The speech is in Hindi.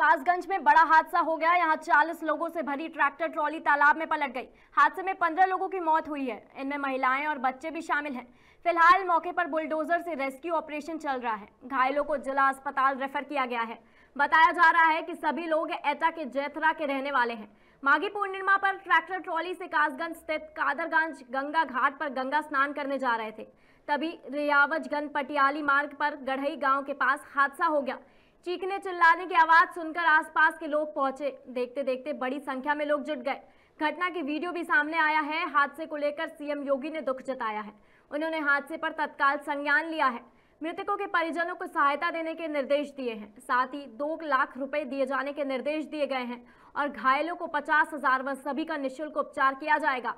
कासगंज में बड़ा हादसा हो गया यहाँ 40 लोगों से भरी ट्रैक्टर ट्रॉली तालाब में पलट गई हादसे में 15 लोगों की मौत हुई है इनमें महिलाएं और बच्चे भी शामिल हैं फिलहाल मौके पर बुलडोजर से रेस्क्यू ऑपरेशन चल रहा है घायलों को जिला अस्पताल रेफर किया गया है बताया जा रहा है कि सभी लोग एटा के जैथरा के रहने वाले हैं माघी पूर्णिमा पर ट्रैक्टर ट्रॉली से कासगंज स्थित कादरगंज गंगा घाट पर गंगा स्नान करने जा रहे थे तभी रियावजगंज पटियाली मार्ग पर गढ़ई गांव के पास हादसा हो गया चीखने चिल्लाने की आवाज सुनकर आसपास के लोग पहुंचे देखते देखते बड़ी संख्या में लोग जुट गए घटना की वीडियो भी सामने आया है हादसे को लेकर सीएम योगी ने दुख जताया है उन्होंने हादसे पर तत्काल संज्ञान लिया है मृतकों के परिजनों को सहायता देने के निर्देश दिए हैं साथ ही दो लाख रुपए दिए जाने के निर्देश दिए गए हैं और घायलों को पचास हजार व सभी का निःशुल्क उपचार किया जाएगा